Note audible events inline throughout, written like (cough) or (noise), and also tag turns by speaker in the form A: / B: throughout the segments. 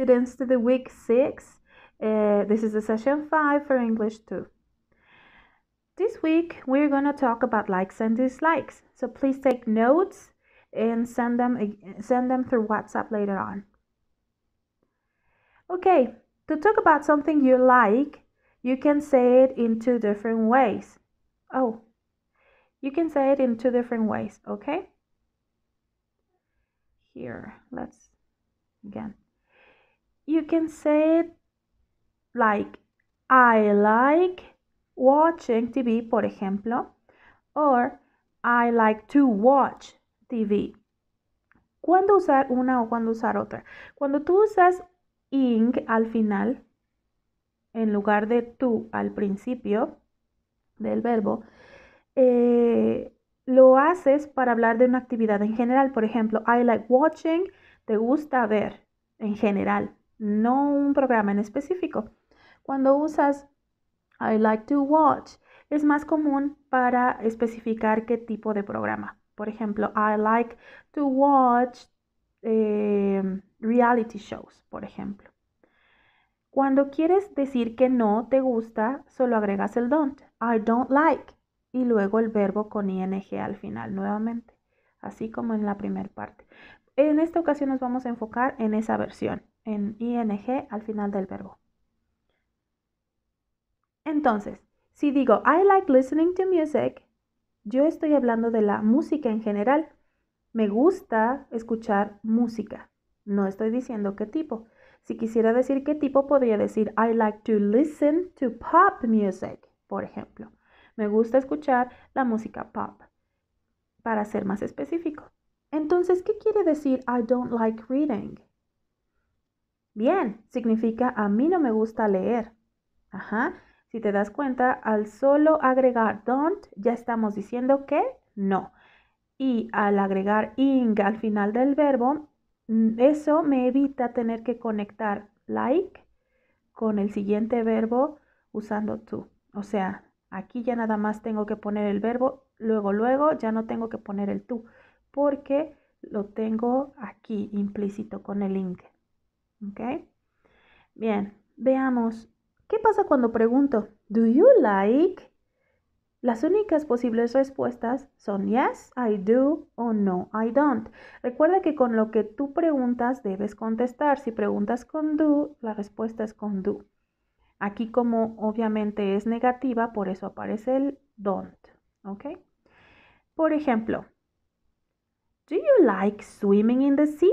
A: students to the week 6. Uh, this is the session 5 for English 2. This week we're going to talk about likes and dislikes. So please take notes and send them send them through WhatsApp later on. Okay, to talk about something you like, you can say it in two different ways. Oh, you can say it in two different ways, okay? Here, let's again. you can say it like I like watching TV, por ejemplo, or I like to watch TV. ¿Cuándo usar una o cuándo usar otra? Cuando tú usas ing al final, en lugar de tú al principio del verbo, eh, lo haces para hablar de una actividad en general. Por ejemplo, I like watching, te gusta ver en general no un programa en específico. Cuando usas I like to watch, es más común para especificar qué tipo de programa. Por ejemplo, I like to watch em, reality shows, por ejemplo. Cuando quieres decir que no te gusta, solo agregas el don't. I don't like. Y luego el verbo con ing al final nuevamente, así como en la primera parte. En esta ocasión nos vamos a enfocar en esa versión en ing al final del verbo. Entonces, si digo I like listening to music, yo estoy hablando de la música en general. Me gusta escuchar música. No estoy diciendo qué tipo. Si quisiera decir qué tipo, podría decir I like to listen to pop music, por ejemplo. Me gusta escuchar la música pop, para ser más específico. Entonces, ¿qué quiere decir I don't like reading? Bien, significa a mí no me gusta leer. Ajá. Si te das cuenta, al solo agregar don't, ya estamos diciendo que no. Y al agregar ing al final del verbo, mm, eso me evita tener que conectar like con el siguiente verbo usando tú. O sea, aquí ya nada más tengo que poner el verbo, luego, luego ya no tengo que poner el tú, porque lo tengo aquí implícito con el ing. Bien, veamos. ¿Qué pasa cuando pregunto, ¿Do you like? Las únicas posibles respuestas son yes, I do o no, I don't. Recuerda que con lo que tú preguntas debes contestar. Si preguntas con do, la respuesta es con do. Aquí como obviamente es negativa, por eso aparece el don't. Okay. Por ejemplo, ¿Do you like swimming in the sea?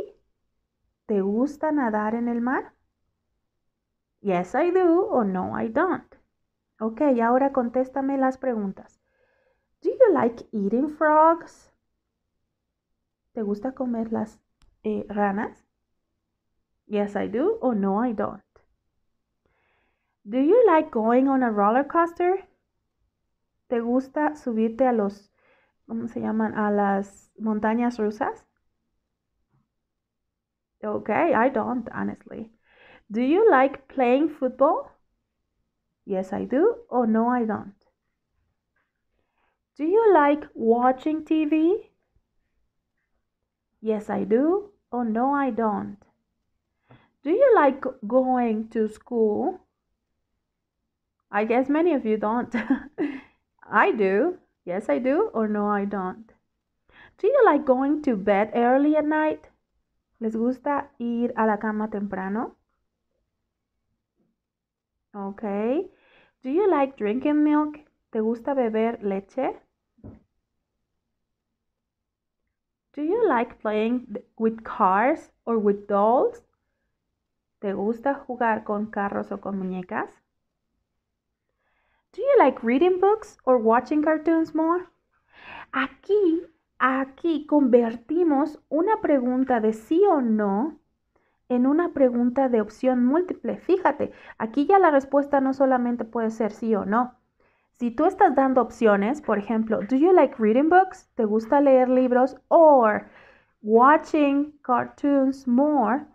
A: ¿Te gusta nadar en el mar? Yes, I do o no, I don't. Ok, ahora contéstame las preguntas. Do you like eating frogs? ¿Te gusta comer las eh, ranas? Yes, I do o no, I don't. Do you like going on a roller coaster? ¿Te gusta subirte a los, ¿cómo se llaman? A las montañas rusas? Okay, I don't, honestly. Do you like playing football? Yes, I do, or oh, no, I don't. Do you like watching TV? Yes, I do, or oh, no, I don't. Do you like going to school? I guess many of you don't. (laughs) I do. Yes, I do, or oh, no, I don't. Do you like going to bed early at night? ¿Les gusta ir a la cama temprano? Ok. Do you like drinking milk? ¿Te gusta beber leche? Do you like playing with cars or with dolls? ¿Te gusta jugar con carros o con muñecas? Do you like reading books or watching cartoons more? Aquí aquí convertimos una pregunta de sí o no en una pregunta de opción múltiple. Fíjate, aquí ya la respuesta no solamente puede ser sí o no. Si tú estás dando opciones, por ejemplo, do you like reading books? ¿Te gusta leer libros? Or watching cartoons more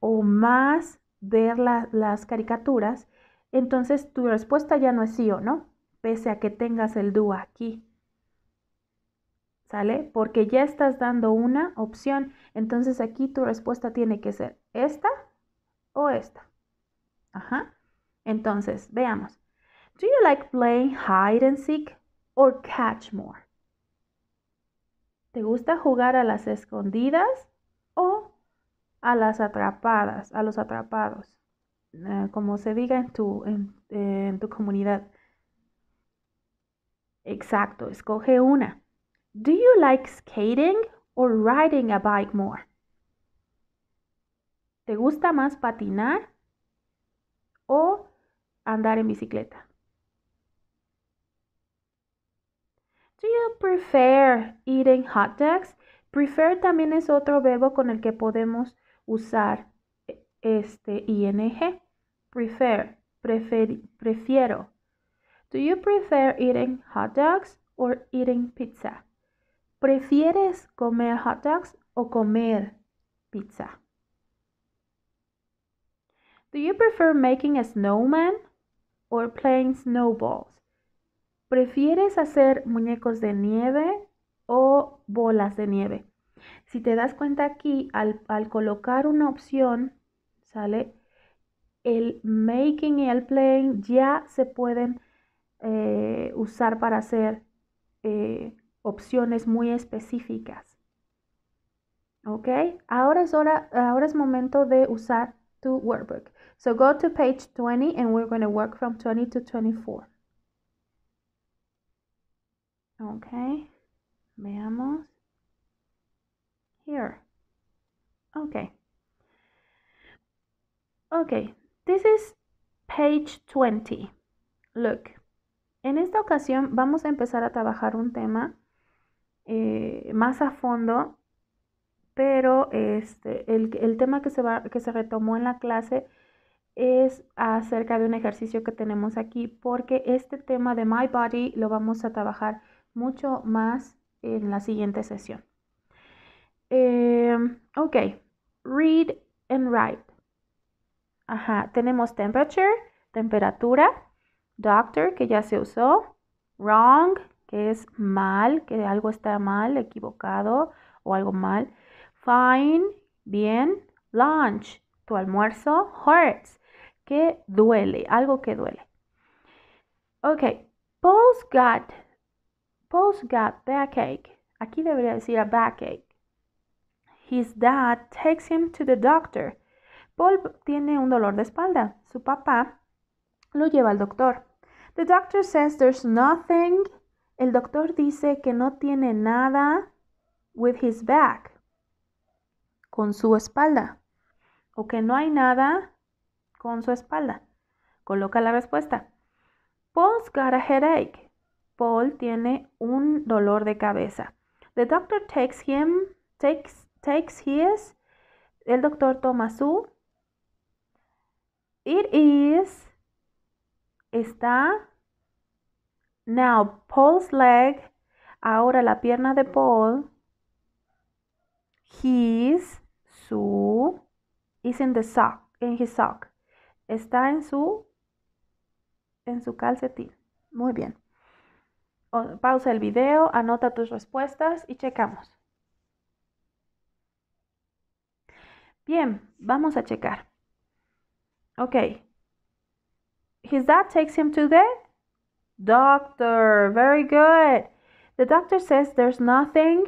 A: o más ver las caricaturas, entonces tu respuesta ya no es sí o no, pese a que tengas el do aquí. ¿sale? Porque ya estás dando una opción. Entonces aquí tu respuesta tiene que ser esta o esta. Ajá. Entonces, veamos. Do you like playing hide and seek or catch more? ¿Te gusta jugar a las escondidas o a las atrapadas, a los atrapados? Eh, como se diga en tu, en tu comunidad. Exacto, escoge una. Do you like skating or riding a bike more? ¿Te gusta más patinar o andar en bicicleta? Do you prefer eating hot dogs? Prefer también es otro verbo con el que podemos usar este ing. Prefer, prefiero. Do you prefer eating hot dogs or eating pizza? ¿Prefieres comer hot dogs o comer pizza? Do you prefer making a snowman or playing snowballs? ¿Prefieres hacer muñecos de nieve o bolas de nieve? Si te das cuenta aquí, al, colocar una opción, ¿sale? El making y el playing ya se pueden eh, usar para hacer eh, opciones muy específicas. ¿Ok? Ahora es, hora, ahora es momento de usar tu workbook. So go to page 20 and we're going to work from 20 to 24. Ok, veamos. Here. Ok. Ok, this is page 20. Look, en esta ocasión vamos a empezar a trabajar un tema eh, más a fondo, pero este, el, tema que se, va, que se retomó en la clase es acerca de un ejercicio que tenemos aquí, porque este tema de My Body lo vamos a trabajar mucho más en la siguiente sesión. Em, ok, read and write. tenemos temperature, temperatura, doctor, que ya se usó, wrong, es mal, que algo está mal, equivocado o algo mal. Fine, bien. Lunch, tu almuerzo. Hurts, que duele, algo que duele. Ok, Paul's got, Paul's got backache. Aquí debería decir a backache. His dad takes him to the doctor. Paul tiene un dolor de espalda. Su papá lo lleva al doctor. The doctor says there's nothing el doctor dice que no tiene nada with his back, con su espalda, o que no hay nada con su espalda. Coloca la respuesta. Paul's got a headache. Paul tiene un dolor de cabeza. The doctor takes him, takes, takes his. El doctor toma su. It is. Está Now, Paul's leg. Ahora la pierna de Paul. His, su, is in the sock, in his sock. Está en su, en su calcetín. Muy bien. Pausa el video, anota tus respuestas y checamos. Bien, vamos a checar. Ok. His dad takes him to the Doctor, very good. The doctor says there's nothing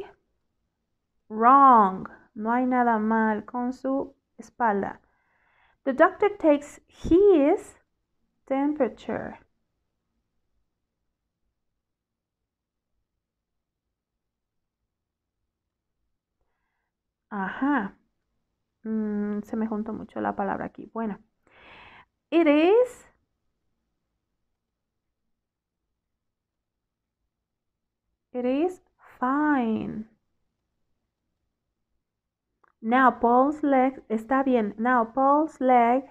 A: wrong. No hay nada mal con su espalda. The doctor takes his temperature. Ajá. Mm, se me juntó mucho la palabra aquí. Bueno. It is It is fine. Now Paul's leg. Está bien. Now Paul's leg.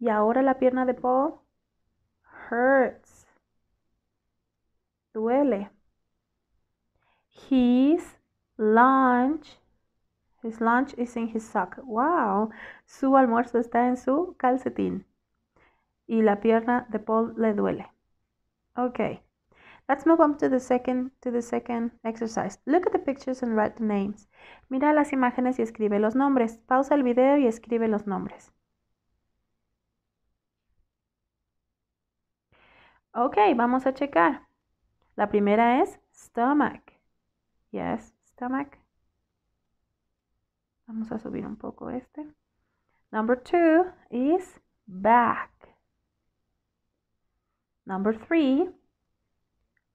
A: Y ahora la pierna de Paul hurts. Duele. His lunch. His lunch is in his sock. Wow. Su almuerzo está en su calcetín. Y la pierna de Paul le duele. Okay. Let's move on to the second to the second exercise. Look at the pictures and write the names. Mira las imágenes y escribe los nombres. Pausa el video y escribe los nombres. Ok, vamos a checar. La primera es stomach. Yes, stomach. Vamos a subir un poco este. Number two is back. Number three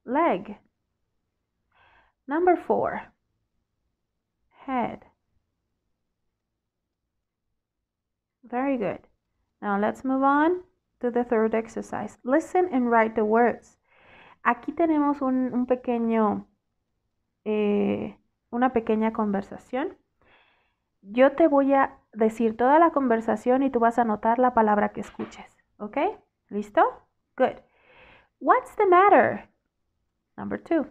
A: leg. Number four, head. Very good. Now let's move on to the third exercise. Listen and write the words. Aquí tenemos un, pequeño, eh, una pequeña conversación. Yo te voy a decir toda la conversación y tú vas a anotar la palabra que escuches. ¿Ok? ¿Listo? Good. What's the matter? Number two,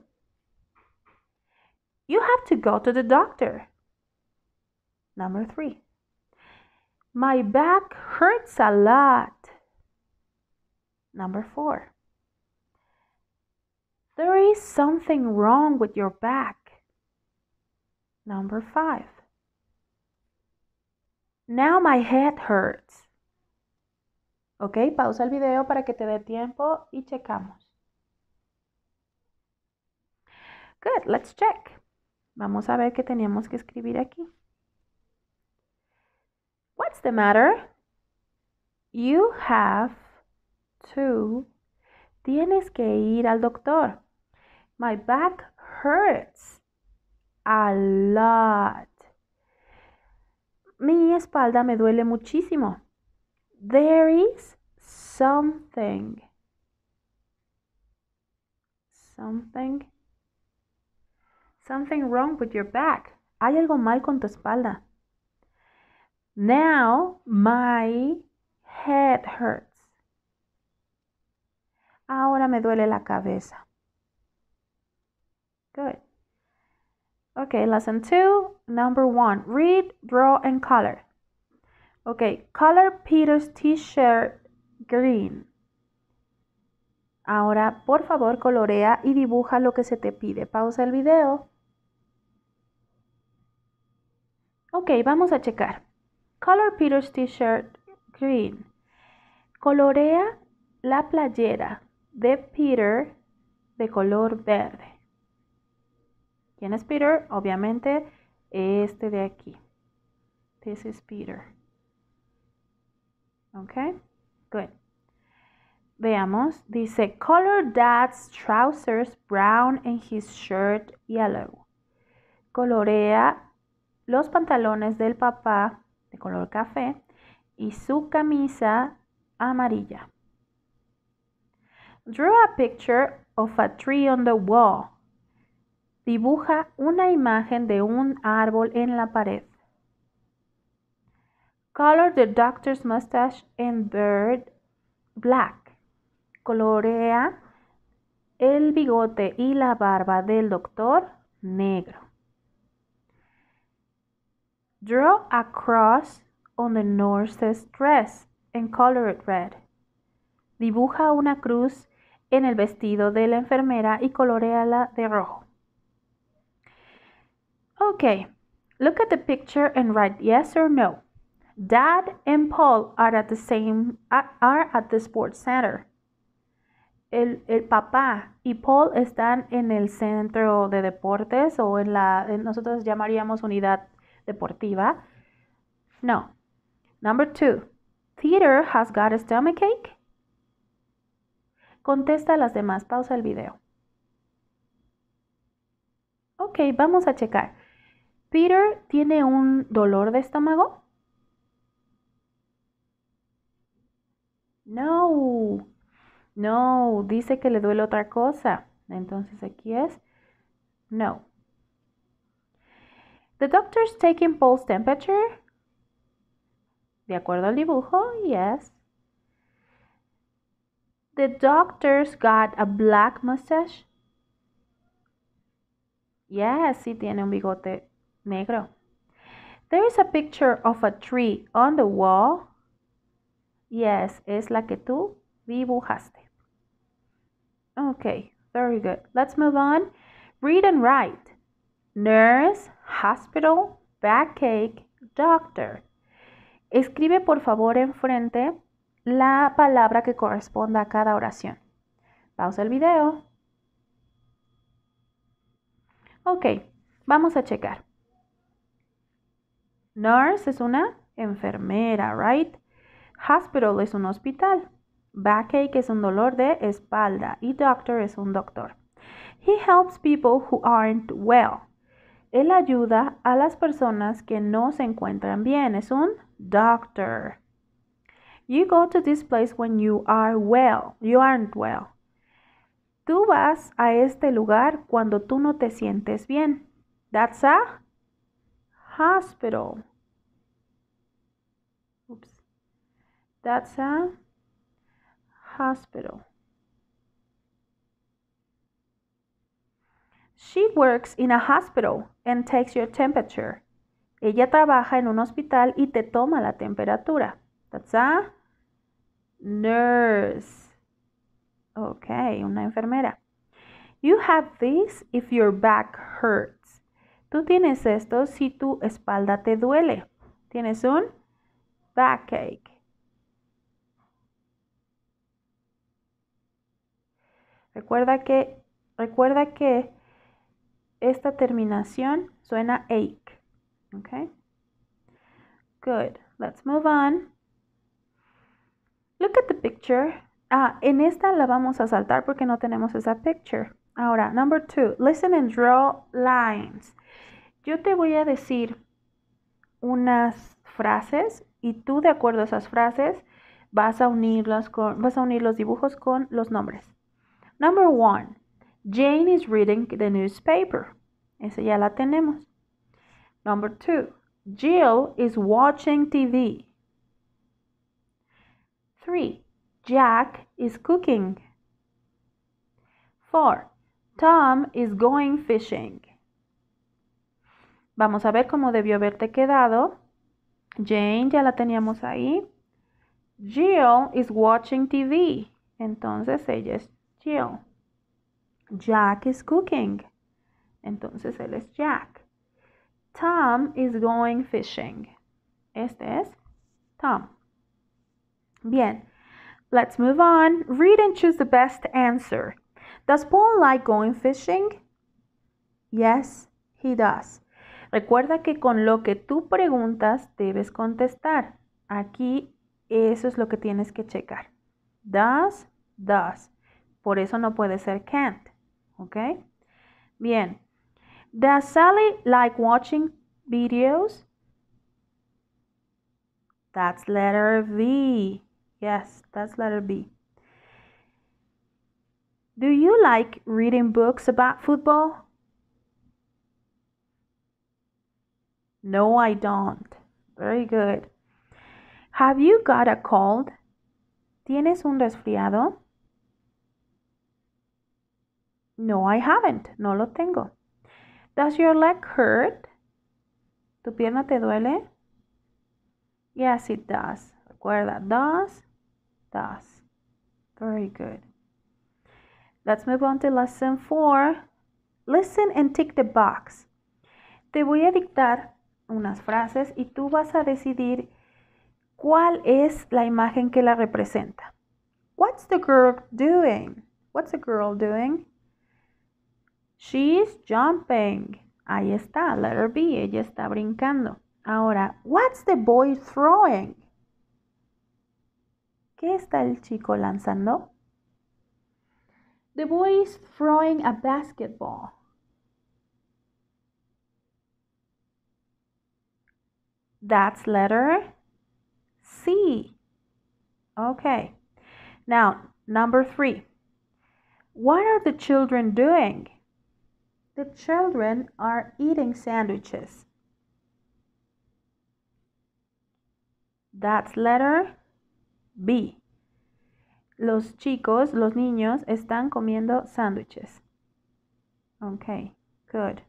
A: you have to go to the doctor. Number three, my back hurts a lot. Number four, there is something wrong with your back. Number five, now my head hurts. Ok, pausa el video para que te dé tiempo y checamos. let's check. Vamos a ver qué teníamos que escribir aquí. What's the matter? You have to. Tienes que ir al doctor. My back hurts a lot. Mi espalda me duele muchísimo. There is something. Something Something wrong with your back. Hay algo mal con tu espalda. Now my head hurts. Ahora me duele la cabeza. Good. Okay, lesson two, number one. Read, draw, and color. Okay, color Peter's t-shirt green. Ahora, por favor, colorea y dibuja lo que se te pide. Pausa el video Ok, vamos a checar. Color Peter's T-shirt green. Colorea la playera de Peter de color verde. ¿Quién es Peter? Obviamente este de aquí. This is Peter. Ok, good. Veamos, dice color dad's trousers brown and his shirt yellow. Colorea los pantalones del papá de color café y su camisa amarilla. Draw a picture of a tree on the wall. Dibuja una imagen de un árbol en la pared. Color the doctor's mustache and beard black. Colorea el bigote y la barba del doctor negro. Draw a cross on the nurse's dress and color it red. Dibuja una cruz en el vestido de la enfermera y coloreala de rojo. Okay, look at the picture and write yes or no. Dad and Paul are at the same are at the sports center. El, papá y Paul están en el centro de deportes o en la nosotros llamaríamos unidad deportiva? No. Number two, ¿Peter has got a stomachache? Contesta a las demás. Pausa el video. Ok, vamos a checar. ¿Peter tiene un dolor de estómago? No. No, dice que le duele otra cosa. Entonces aquí es no. The doctor's taking Paul's temperature. De acuerdo al dibujo, yes. The doctor's got a black mustache. Yes, sí tiene un bigote negro. There is a picture of a tree on the wall. Yes, es la que tú dibujaste. Okay, very good. Let's move on. Read and write. Nurse hospital, backache, doctor. Escribe por favor enfrente la palabra que corresponda a cada oración. Pausa el video. Ok, vamos a checar. Nurse es una enfermera, right? Hospital es un hospital. Backache es un dolor de espalda y doctor es un doctor. He helps people who aren't well. Él ayuda a las personas que no se encuentran bien. Es un doctor. You go to this place when you are well. You aren't well. Tú vas a este lugar cuando tú no te sientes bien. That's a hospital. Oops. That's a hospital. She works in a hospital and takes your temperature. Ella trabaja en un hospital y te toma la temperatura. That's a nurse. okay, una enfermera. You have this if your back hurts. Tú tienes esto si tu espalda te duele. Tienes un backache. Recuerda que, recuerda que esta terminación suena ache. Okay? Good. Let's move on. Look at the picture. Ah, en esta la vamos a saltar porque no tenemos esa picture. Ahora, number two. Listen and draw lines. Yo te voy a decir unas frases y tú de acuerdo a esas frases vas a unirlas con vas a unir los dibujos con los nombres. Number one. Jane is reading the newspaper. Esa ya la tenemos. Number two, Jill is watching TV. Three, Jack is cooking. Four, Tom is going fishing. Vamos a ver cómo debió haberte quedado. Jane ya la teníamos ahí. Jill is watching TV. Entonces ella es Jill. Jack is cooking. Entonces él es Jack. Tom is going fishing. Este es Tom. Bien. Let's move on. Read and choose the best answer. Does Paul like going fishing? Yes, he does. Recuerda que con lo que tú preguntas debes contestar. Aquí eso es lo que tienes que checar. Does, does. Por eso no puede ser can't. Okay. Bien. Does Sally like watching videos? That's letter V. Yes, that's letter B. Do you like reading books about football? No, I don't. Very good. Have you got a cold? ¿Tienes un resfriado? No, I haven't. No lo tengo. Does your leg hurt? ¿Tu pierna te duele? Yes, it does. Recuerda, does, does. Very good. Let's move on to lesson four. Listen and tick the box. Te voy a dictar unas frases y tú vas a decidir cuál es la imagen que la representa. What's the girl doing? What's the girl doing? She is jumping. Ahí está, letter B, ella está brincando. Ahora, what's the boy throwing? ¿Qué está el chico lanzando? The boy is throwing a basketball. That's letter C. Okay. Now, number three. What are the children doing? The children are eating sandwiches. That's letter B. Los chicos, los niños están comiendo sandwiches. Okay, good.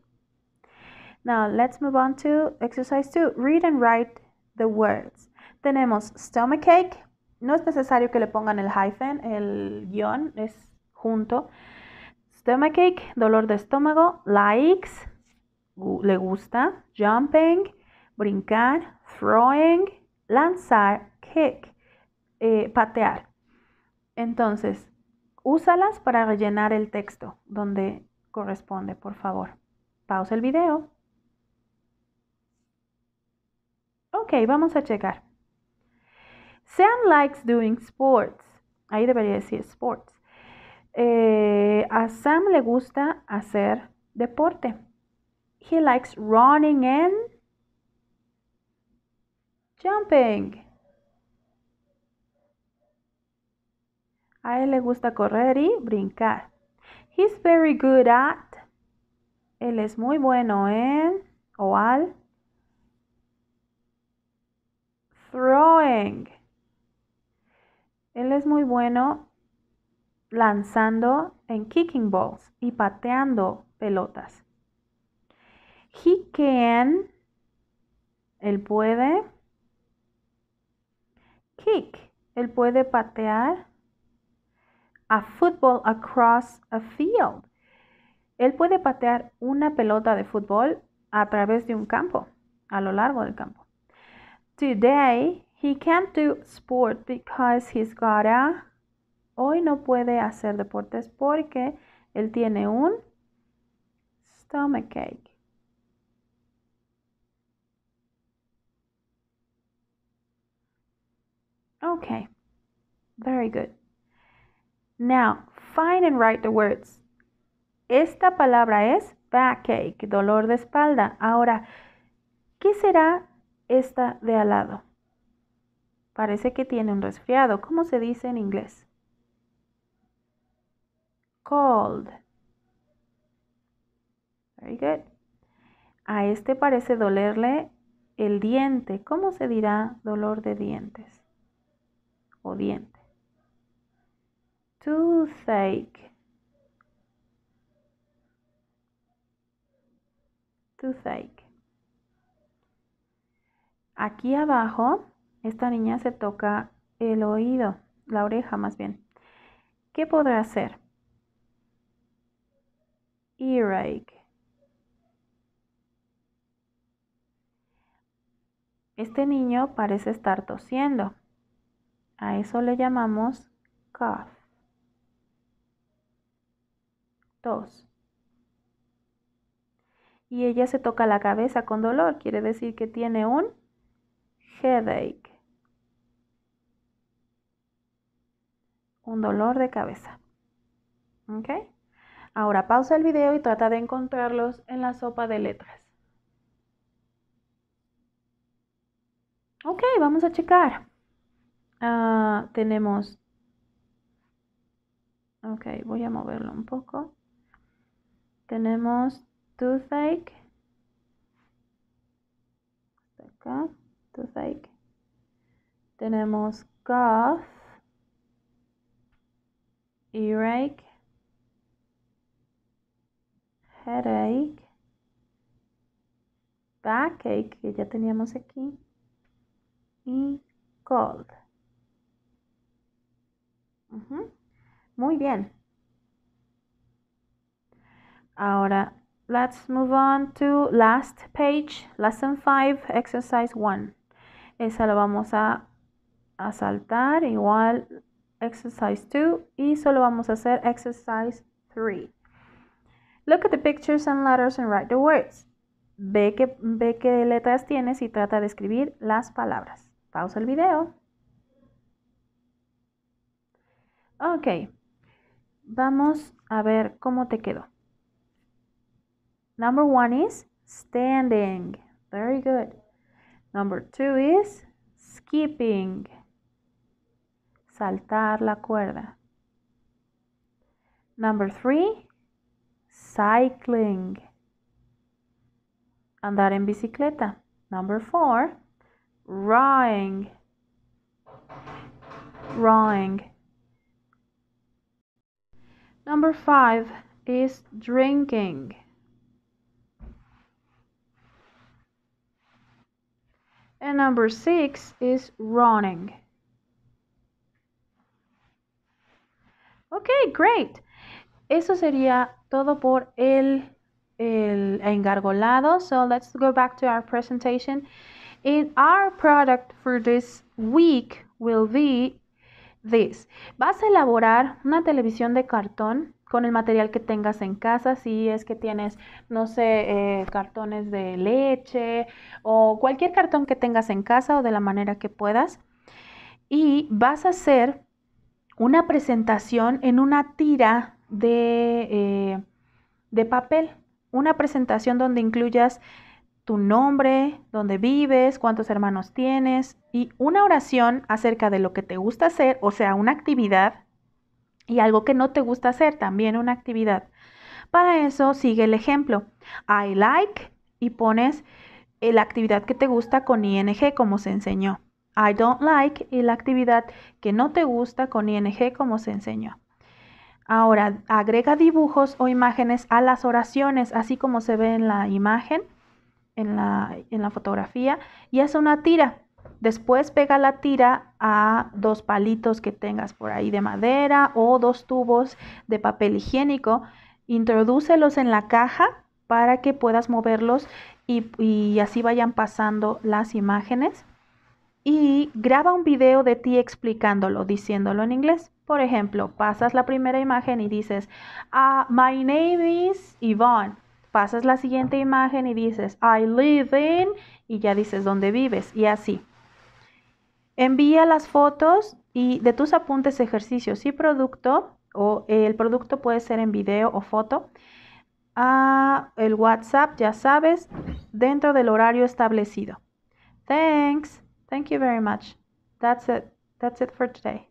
A: Now let's move on to exercise 2. Read and write the words. Tenemos stomachache. No es necesario que le pongan el hyphen, el guión es junto cake, dolor de estómago, likes, le gusta, jumping, brincar, throwing, lanzar, kick, eh, patear. Entonces, úsalas para rellenar el texto donde corresponde, por favor. Pausa el video. Ok, vamos a checar. Sam likes doing sports. Ahí debería decir sports. Eh, a Sam le gusta hacer deporte. He likes running and jumping. A él le gusta correr y brincar. He's very good at. Él es muy bueno en o al throwing. Él es muy bueno lanzando en kicking balls y pateando pelotas. He can, él puede. Kick, él puede patear. A football across a field. Él puede patear una pelota de fútbol a través de un campo, a lo largo del campo. Today, he can't do sport because he's got a hoy no puede hacer deportes porque él tiene un stomachache. Okay, very good. Now, find and write the words. Esta palabra es backache, dolor de espalda. Ahora, ¿qué será esta de al lado? Parece que tiene un resfriado. ¿Cómo se dice en inglés? cold. Very good. A este parece dolerle el diente. ¿Cómo se dirá dolor de dientes? O diente. Toothache. Toothache. Aquí abajo, esta niña se toca el oído, la oreja más bien. ¿Qué podrá hacer? earache. Este niño parece estar tosiendo. A eso le llamamos cough. Tos. Y ella se toca la cabeza con dolor, quiere decir que tiene un headache. Un dolor de cabeza. ¿Ok? Ahora pausa el video y trata de encontrarlos en la sopa de letras. Ok, vamos a checar. Ah, tenemos... Ok, voy a moverlo un poco. Tenemos toothache. acá, toothache. Tenemos cough. Earache headache, backache, que ya teníamos aquí, y cold. Muy bien. Ahora, let's move on to last page, lesson 5, exercise 1. Esa la vamos a, a saltar, igual exercise 2 y solo vamos a hacer exercise 3. Look at the pictures and letters and write the words. Ve qué, ve qué letras tienes y trata de escribir las palabras. Pausa el video. Ok. Vamos a ver cómo te quedó. Number one is standing. Very good. Number two is skipping. Saltar la cuerda. Number three cycling, andar en bicicleta. Number four, rowing, rowing. Number five is drinking. And number six is running. Okay, great. Eso sería todo por el, el engargolado. So let's go back to our presentation. In our product for this week will be this. Vas a elaborar una televisión de cartón con el material que tengas en casa, si es que tienes, no sé, eh, cartones de leche o cualquier cartón que tengas en casa o de la manera que puedas. Y vas a hacer una presentación en una tira eh, de, papel, una presentación donde incluyas tu nombre, dónde vives, cuántos hermanos tienes y una oración acerca de lo que te gusta hacer, o sea, una actividad y algo que no te gusta hacer, también una actividad. Para eso sigue el ejemplo. I like y pones eh, la actividad que te gusta con ing como se enseñó. I don't like y la actividad que no te gusta con ing como se enseñó. Ahora, agrega dibujos o imágenes a las oraciones, así como se ve en la imagen, en la, fotografía, y haz una tira. Después pega la tira a dos palitos que tengas por ahí de madera o dos tubos de papel higiénico. Introdúcelos en la caja para que puedas moverlos y así vayan pasando las imágenes y graba un video de ti explicándolo, diciéndolo en inglés. Por ejemplo, pasas la primera imagen y dices, ah, My name is Yvonne. Pasas la siguiente imagen y dices, I live in, y ya dices dónde vives, y así. Envía las fotos y de tus apuntes, ejercicios y producto, o el producto puede ser en video o foto, a el WhatsApp, ya sabes, dentro del horario establecido. Thanks. Thank you very much. That's it. That's it for today.